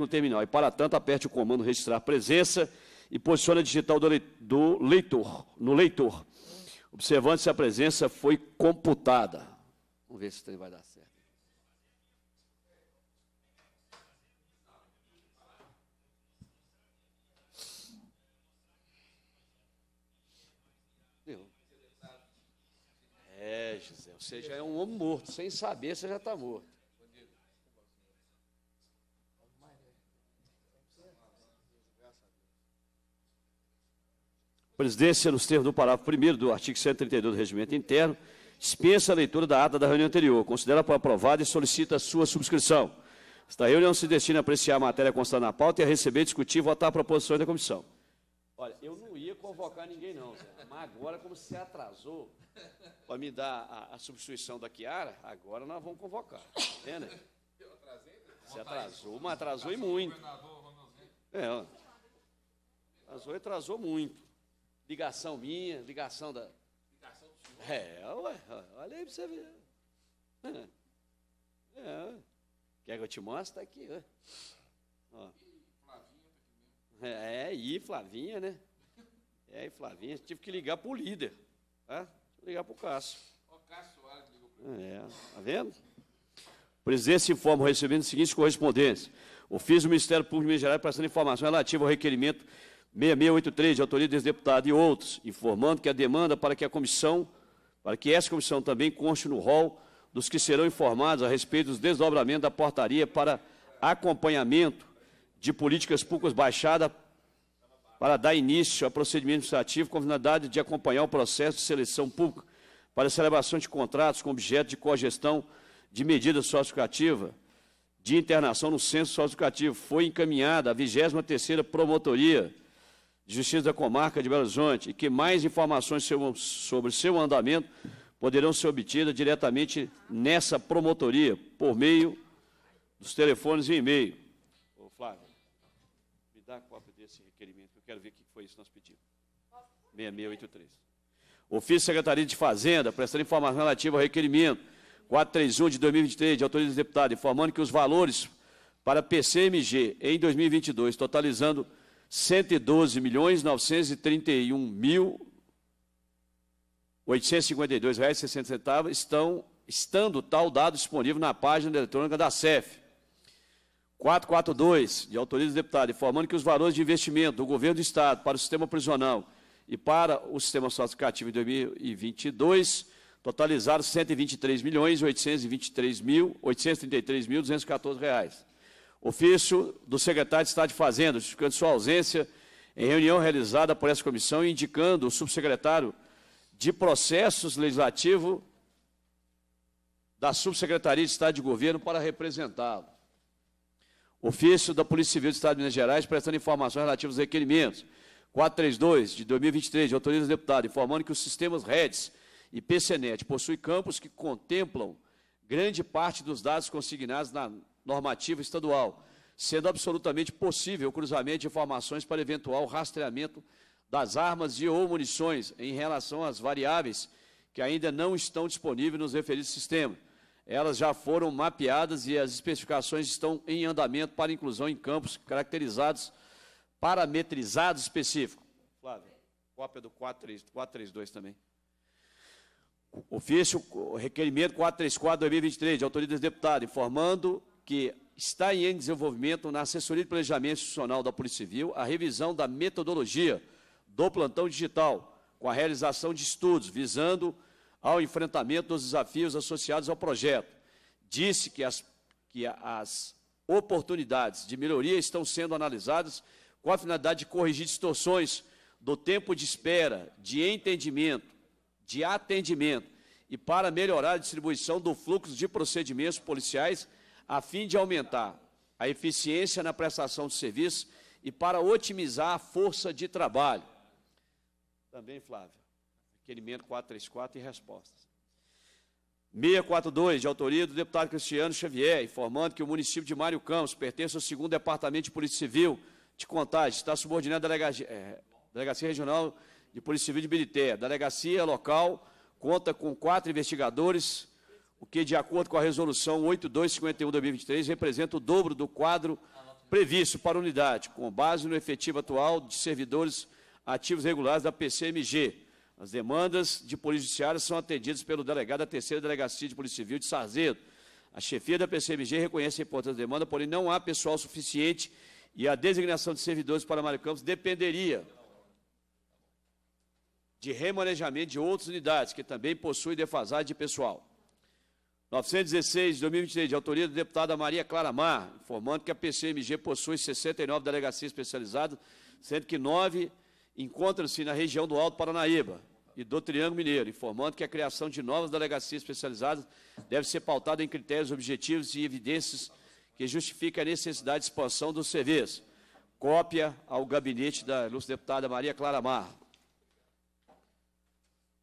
no terminal. E para tanto, aperte o comando registrar presença e posicione a digital do leitor, no leitor, observando se a presença foi computada. Vamos ver se isso vai dar certo. É, José, você já é um homem morto, sem saber você já está morto. presidência, nos termos do parágrafo 1 do artigo 132 do Regimento Interno, dispensa a leitura da ata da reunião anterior, considera por aprovada e solicita a sua subscrição. Esta reunião se destina a apreciar a matéria constante na pauta e a receber, discutir e votar proposições da comissão. Olha, eu não ia convocar ninguém, não, Zé, mas agora, como você atrasou para me dar a, a, substituição da Chiara, agora nós vamos convocar. Tá Entende? Eu atrasei? Você atrasou, mas atrasou e muito. É, atrasou e atrasou muito ligação minha, ligação da. Ligação do senhor? É, ué, olha aí para você ver. É, é Quer que eu te mostre? Está aqui, ué. ó. Tá é, é, e Flavinha, né? É, e Flavinha. Tive que ligar para o líder. Tá? ligar para o Cássio. O Cássio Soares ligou para É, tá vendo? presidente se informa recebendo seguintes seguinte o Ofício do Ministério Público de Minas Gerais passando informação relativa ao requerimento 6683, de autoria desse deputado e outros, informando que a demanda para que a comissão, para que essa comissão também conste no rol dos que serão informados a respeito dos desdobramentos da portaria para acompanhamento de políticas públicas baixada para dar início a procedimento administrativo com finalidade de acompanhar o processo de seleção pública para celebração de contratos com objeto de cogestão de medida socioeducativa de internação no Centro Socioeducativo. Foi encaminhada à 23ª Promotoria Justiça da Comarca de Belo Horizonte e que mais informações sobre seu andamento poderão ser obtidas diretamente nessa promotoria, por meio dos telefones e e-mail. Ô, Flávio, me dá a cópia desse requerimento, eu quero ver o que foi isso que nós pedimos. 6683. Ofício Secretaria de Fazenda, prestando informação relativa ao requerimento 431 de 2023, de autoridade dos informando que os valores para PCMG em 2022, totalizando R$ 112 milhões 931 mil 852 reais 60 centavos estão estando tal dado disponível na página eletrônica da Sef 442, de autoria do deputado, informando que os valores de investimento do governo do Estado para o sistema prisional e para o sistema socioeducativo em 2022 totalizaram 123 milhões 823 mil 833 mil 214 reais. Ofício do secretário de Estado de Fazenda, justificando sua ausência em reunião realizada por essa comissão, indicando o subsecretário de Processos Legislativo da Subsecretaria de Estado de Governo para representá-lo. Ofício da Polícia Civil do Estado de Minas Gerais, prestando informações relativas aos requerimentos. 432, de 2023, de autoriza o deputado, informando que os sistemas REDS e PCNET possuem campos que contemplam grande parte dos dados consignados na normativa estadual, sendo absolutamente possível o cruzamento de informações para eventual rastreamento das armas e ou munições em relação às variáveis que ainda não estão disponíveis nos referidos sistemas. Elas já foram mapeadas e as especificações estão em andamento para inclusão em campos caracterizados, parametrizados específicos. Flávio, cópia do 432 também. Ofício, requerimento 434-2023, de autoria do deputado, informando que está em desenvolvimento na assessoria de planejamento institucional da Polícia Civil a revisão da metodologia do plantão digital, com a realização de estudos visando ao enfrentamento dos desafios associados ao projeto. Disse que as, que as oportunidades de melhoria estão sendo analisadas com a finalidade de corrigir distorções do tempo de espera, de entendimento, de atendimento e para melhorar a distribuição do fluxo de procedimentos policiais a fim de aumentar a eficiência na prestação de serviço e para otimizar a força de trabalho. Também, Flávio, aquele 434 e respostas. 642, de autoria do deputado Cristiano Xavier, informando que o município de Mário Campos pertence ao segundo departamento de Polícia Civil de Contagem, está subordinado à delegacia, é, delegacia Regional de Polícia Civil de Birité. A delegacia local conta com quatro investigadores, o que, de acordo com a resolução 8251-2023, representa o dobro do quadro previsto para a unidade, com base no efetivo atual de servidores ativos regulares da PCMG. As demandas de Polícia Judiciária são atendidas pelo delegado da Terceira Delegacia de Polícia Civil de Sarzedo. A chefia da PCMG reconhece a importância da demanda, porém não há pessoal suficiente e a designação de servidores para Mário Campos dependeria de remanejamento de outras unidades, que também possuem defasagem de pessoal. 916 de 2023, de autoria da deputada Maria Clara Mar, informando que a PCMG possui 69 delegacias especializadas, sendo que nove encontram-se na região do Alto Paranaíba e do Triângulo Mineiro, informando que a criação de novas delegacias especializadas deve ser pautada em critérios objetivos e evidências que justifiquem a necessidade de expansão do serviço. Cópia ao gabinete da ilustre deputada Maria Clara Mar.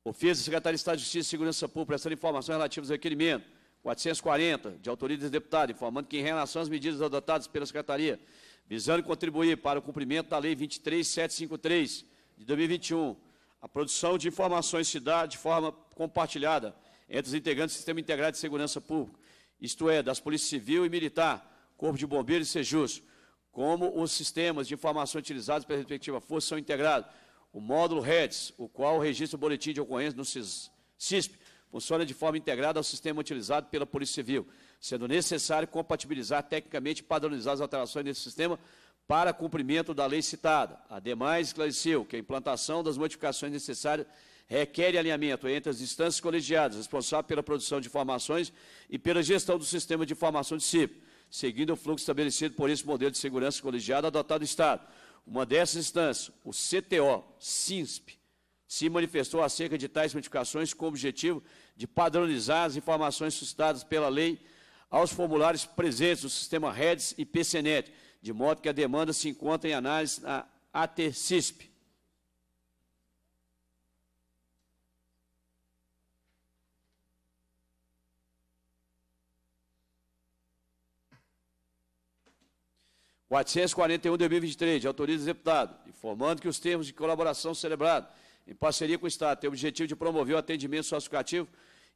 Ofício da Secretaria de Estado de Justiça e Segurança Pública, prestando informações relativas ao requerimento 440, de autoria do deputado, informando que, em relação às medidas adotadas pela Secretaria, visando contribuir para o cumprimento da Lei 23753 de 2021, a produção de informações se dá de forma compartilhada entre os integrantes do Sistema Integrado de Segurança Pública, isto é, das Polícias Civil e Militar, Corpo de Bombeiros e Sejus, como os sistemas de informação utilizados pela respectiva força são integrados. O módulo REDS, o qual registra o boletim de ocorrência no CISP, funciona de forma integrada ao sistema utilizado pela Polícia Civil, sendo necessário compatibilizar tecnicamente e padronizar as alterações nesse sistema para cumprimento da lei citada. Ademais, esclareceu que a implantação das modificações necessárias requer alinhamento entre as instâncias colegiadas responsáveis pela produção de informações e pela gestão do sistema de informação de CIP, seguindo o fluxo estabelecido por esse modelo de segurança colegiada adotado no Estado. Uma dessas instâncias, o CTO, SINSP, se manifestou acerca de tais modificações com o objetivo de padronizar as informações suscitadas pela lei aos formulários presentes no sistema REDS e PCNET, de modo que a demanda se encontra em análise na ATCISP. e 2023 autoriza o deputado, informando que os termos de colaboração celebrados em parceria com o Estado, tem o objetivo de promover o atendimento socioeducativo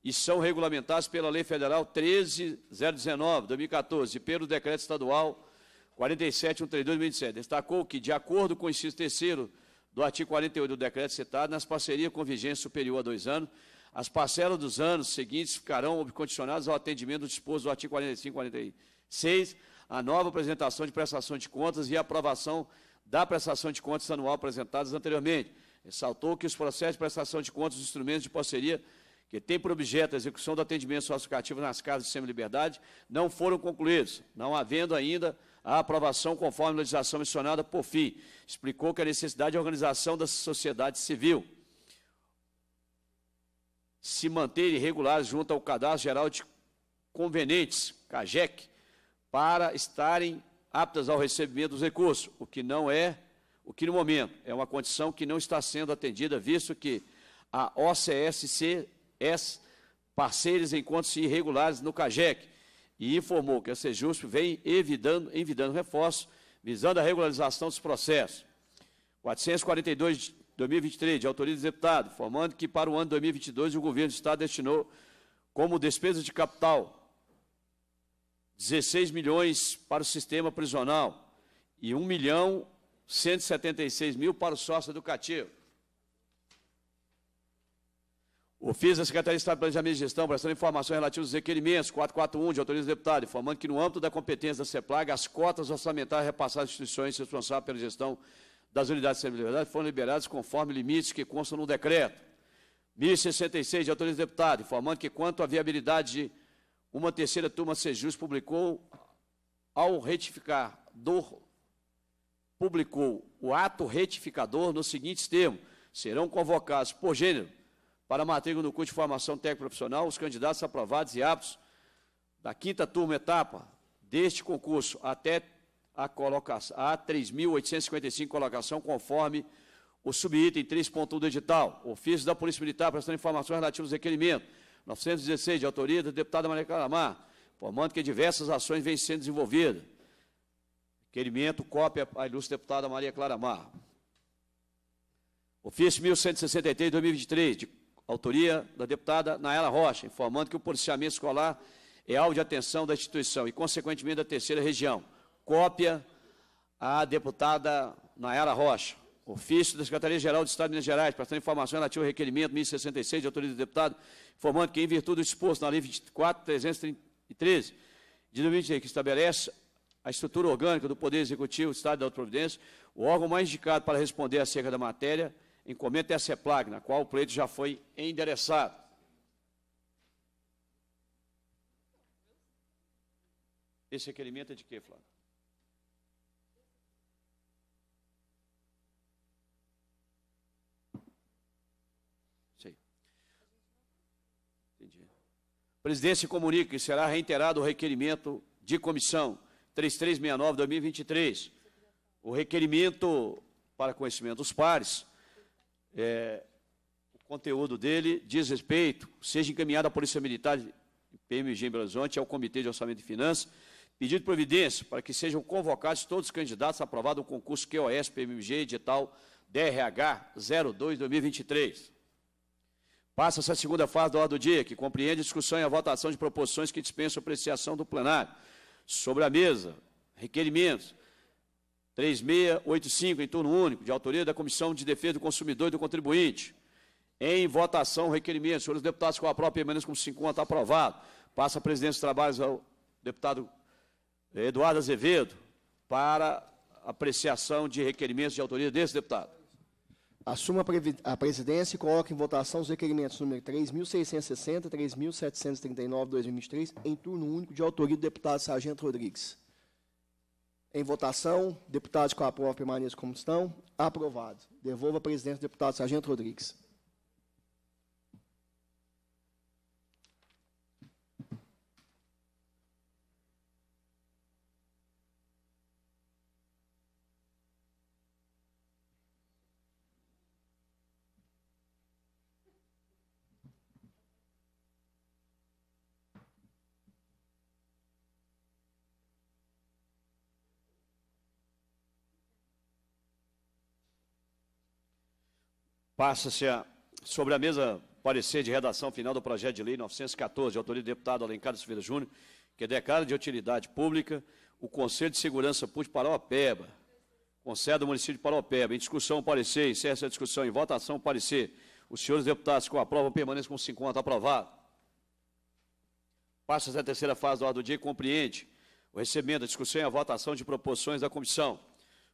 e são regulamentados pela Lei Federal 13019, 2014, e pelo Decreto Estadual 47132, 2017. Destacou que, de acordo com o inciso terceiro do artigo 48 do decreto citado, nas parcerias com vigência superior a dois anos, as parcelas dos anos seguintes ficarão condicionadas ao atendimento do disposto do artigo 45 46, a nova apresentação de prestação de contas e aprovação da prestação de contas anual apresentadas anteriormente. Ressaltou que os processos de prestação de contas dos instrumentos de parceria que tem por objeto a execução do atendimento socioeducativo nas casas de semi-liberdade, não foram concluídos, não havendo ainda a aprovação conforme a legislação mencionada por fim. Explicou que a necessidade de organização da sociedade civil se manter irregular junto ao Cadastro Geral de Convenientes, CAGEC, para estarem aptas ao recebimento dos recursos, o que não é o que no momento é uma condição que não está sendo atendida, visto que a OCSC é parceiros em encontros irregulares no CAGEC e informou que a Sejusp vem evitando, evitando reforço visando a regularização dos processos. 442 de 2023, de autoria do deputado, informando que para o ano 2022 o governo do Estado destinou como despesa de capital 16 milhões para o sistema prisional e 1 milhão 176 mil para o sócio educativo. O FIS da Secretaria de Estado de Planejamento e Gestão, prestando informações relativas aos requerimentos 441 de autoriza do deputado, informando que no âmbito da competência da CEPLAG, as cotas orçamentárias repassadas às instituições responsáveis pela gestão das unidades de serviço foram liberadas conforme limites que constam no decreto. 1066 de autoriza do deputado, informando que quanto à viabilidade de uma terceira turma Sejus publicou ao retificar do publicou o ato retificador nos seguintes termos: serão convocados por gênero para matrícula no curso de formação técnica profissional os candidatos aprovados e aptos da quinta turma etapa deste concurso até a colocação a 3.855 colocação conforme o subitem 3.1 do edital, ofício da Polícia Militar prestando informações relativas ao requerimento 916 de autoria do deputado Maria Calamar, informando que diversas ações vêm sendo desenvolvidas Requerimento cópia à ilustre deputada Maria Clara Mar. Ofício 1163-2023, de autoria da deputada Naela Rocha, informando que o policiamento escolar é alvo de atenção da instituição e, consequentemente, da terceira região. Cópia à deputada Naela Rocha. Ofício da Secretaria-Geral do Estado de Minas Gerais, prestando informação relativa ao requerimento 1066 de autoria do deputado, informando que, em virtude do exposto na Lei 24.313 de 2023, que estabelece a estrutura orgânica do Poder Executivo do Estado da autoprovidência, Providência, o órgão mais indicado para responder acerca da matéria, encomenda é a CEPLAG, na qual o pleito já foi endereçado. Esse requerimento é de quê, Flávio? Sei. Entendi. A presidência comunica que será reiterado o requerimento de comissão 3369-2023, o requerimento para conhecimento dos pares, é, o conteúdo dele diz respeito, seja encaminhado à Polícia Militar PMG em Belo Horizonte, ao Comitê de Orçamento e Finanças, pedido de providência para que sejam convocados todos os candidatos aprovados no concurso QoS PMG edital DRH 02-2023. Passa-se a segunda fase da ordem do dia, que compreende a discussão e a votação de proposições que dispensam apreciação do plenário sobre a mesa. Requerimentos 3685, em turno único, de autoria da Comissão de Defesa do Consumidor e do Contribuinte. Em votação, requerimento. Senhores deputados, com a própria permanência como 50, aprovado. Passa a presidência dos trabalhos ao deputado eh, Eduardo Azevedo para apreciação de requerimentos de autoria desse deputado assuma a presidência e coloca em votação os requerimentos número 3.660, 3.739, 2023, em turno único de autoria do deputado Sargento Rodrigues. Em votação, deputados com a prova permaneçam como estão. Aprovado. Devolva a presidência do deputado Sargento Rodrigues. Passa-se sobre a mesa parecer de redação final do projeto de lei 914, de autoria do deputado Alencar de Silveira Júnior, que declara de utilidade pública o Conselho de Segurança Público de Paraupeba, com sede do município de Paraupeba. Em discussão, parecer. Encerra essa discussão. Em votação, parecer. Os senhores deputados com a prova permaneçam com 50. Aprovado. Passa-se a terceira fase do ordem do dia e compreende o recebimento, a discussão e a votação de proposições da comissão.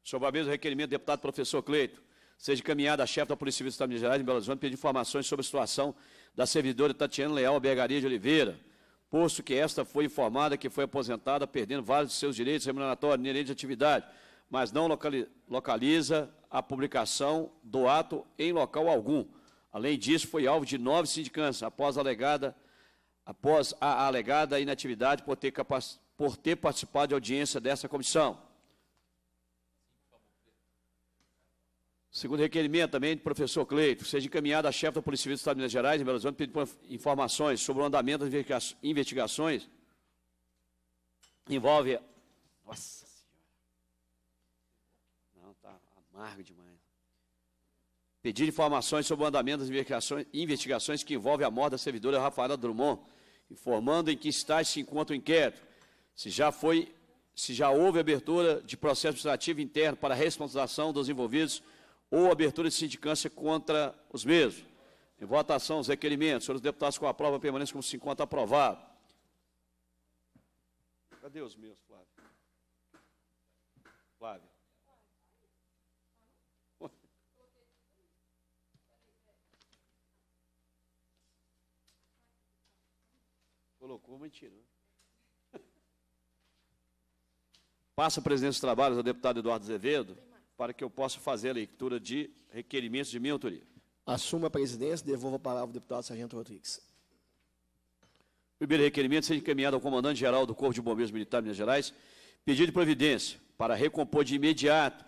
Sobre a mesa, o requerimento do deputado professor Cleito seja encaminhada à chefe da Polícia Civil do Estado de Minas Gerais, em Belo Horizonte, pedir informações sobre a situação da servidora Tatiana Leal Bergaria de Oliveira, posto que esta foi informada que foi aposentada, perdendo vários de seus direitos remuneratórios, direito de atividade, mas não localiza a publicação do ato em local algum. Além disso, foi alvo de nove sindicâncias após a alegada, após a alegada inatividade por ter, por ter participado de audiência dessa comissão. Segundo requerimento também do professor Cleito, seja encaminhado à chefe da Polícia Civil do Estado de Minas Gerais, em Belo Horizonte, pedindo informações sobre o andamento das investigações envolve... Nossa Senhora! Não, está amargo demais. Pedir informações sobre o andamento das investigações que envolve a morte da servidora Rafaela Drummond, informando em que estágio se encontra o inquérito, se já foi... Se já houve abertura de processo administrativo interno para responsabilização dos envolvidos ou abertura de sindicância contra os mesmos. Em votação, os requerimentos. Senhores deputados, com a prova permanece como 50 aprovado. Cadê os meus, Flávio? Flávio. Colocou, mas tirou. Passa a presidência dos trabalhos ao deputado Eduardo Azevedo para que eu possa fazer a leitura de requerimentos de minha autoria. Assuma a presidência e devolva a palavra ao deputado Sargento Rodrigues. Primeiro requerimento seja encaminhado ao comandante-geral do Corpo de Bombeiros Militar de Minas Gerais, pedido de providência para recompor de imediato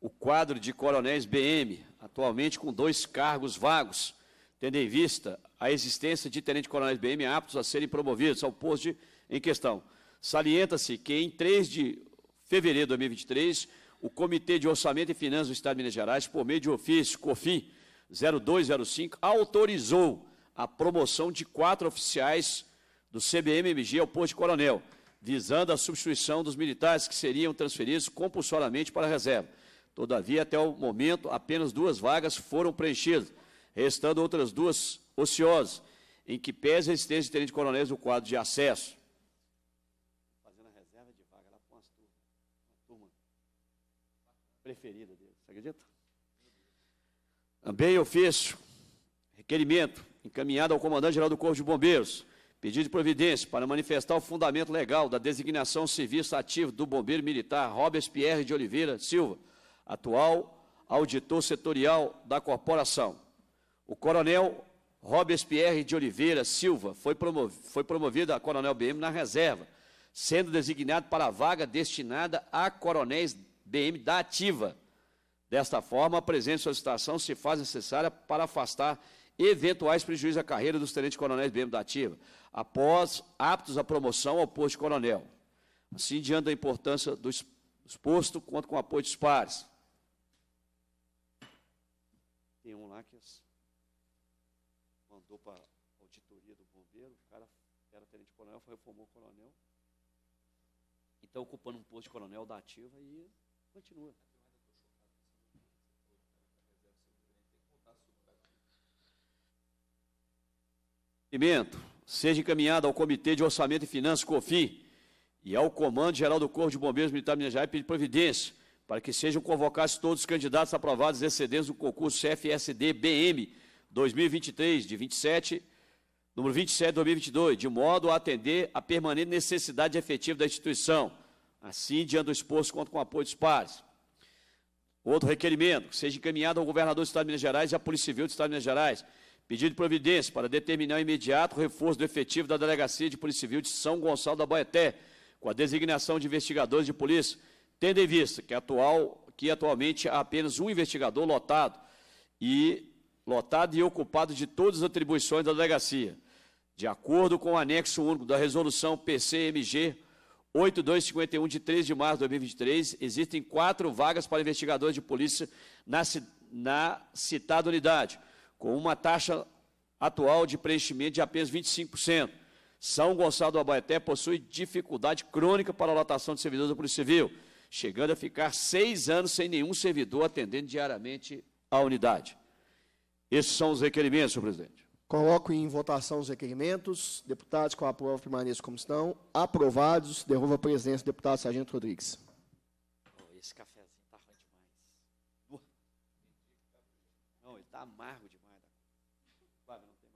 o quadro de coronéis BM, atualmente com dois cargos vagos, tendo em vista a existência de tenentes coronéis BM aptos a serem promovidos ao posto de, em questão. Salienta-se que em 3 de fevereiro de 2023 o Comitê de Orçamento e Finanças do Estado de Minas Gerais, por meio de ofício COFIN 0205, autorizou a promoção de quatro oficiais do CBMMG ao posto de coronel, visando a substituição dos militares que seriam transferidos compulsoriamente para a reserva. Todavia, até o momento, apenas duas vagas foram preenchidas, restando outras duas ociosas, em que pese a existência de tenente-coronéis no quadro de acesso. preferida dele. Você acredita? Também ofício, requerimento, encaminhado ao comandante-geral do Corpo de Bombeiros, pedido de providência para manifestar o fundamento legal da designação serviço ativo do bombeiro militar Robert Pierre de Oliveira Silva, atual auditor setorial da corporação. O coronel Robespierre de Oliveira Silva foi, promovido, foi promovido a coronel BM na reserva, sendo designado para a vaga destinada a coronéis DM da ativa. Desta forma, a presente solicitação se faz necessária para afastar eventuais prejuízos à carreira dos tenentes-coronéis BM da ativa, após aptos à promoção ao posto de coronel. Assim, diante da importância do exposto, conto com o apoio dos pares. Tem um lá que mandou para a auditoria do bombeiro, o cara era tenente-coronel, reformou coronel, então ocupando um posto de coronel da ativa e Continua. Pimento, seja encaminhado ao Comitê de Orçamento e Finanças, (COFI) e ao Comando Geral do Corpo de Bombeiros Militar de Minas Gerais pedir providência para que sejam convocados todos os candidatos aprovados excedentes do concurso CFSD-BM 2023, de 27, número 27 de 2022, de modo a atender à permanente necessidade efetiva da instituição Assim, diante do exposto, conto com o apoio dos pares. Outro requerimento, que seja encaminhado ao governador do Estado de Minas Gerais e à Polícia Civil do Estado de Minas Gerais, pedido de providência para determinar o imediato reforço do efetivo da Delegacia de Polícia Civil de São Gonçalo da Boeté, com a designação de investigadores de polícia, tendo em vista que, atual, que atualmente há apenas um investigador lotado e lotado e ocupado de todas as atribuições da delegacia, de acordo com o anexo único da resolução PCMG 8251 de 3 de março de 2023, existem quatro vagas para investigadores de polícia na, na citada unidade, com uma taxa atual de preenchimento de apenas 25%. São Gonçalo do Abaeté possui dificuldade crônica para a lotação de servidores da Polícia Civil, chegando a ficar seis anos sem nenhum servidor atendendo diariamente à unidade. Esses são os requerimentos, senhor presidente. Coloco em votação os requerimentos. Deputados com aprovo permaneçam como estão. Aprovados. Derruba a presença do deputado Sargento Rodrigues. Esse cafezinho está ruim demais. Não, ele está amargo demais. não tem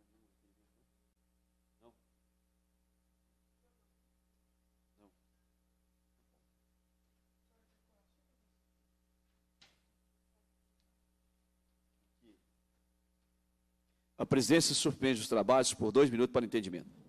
A presidência suspende os trabalhos por dois minutos para entendimento.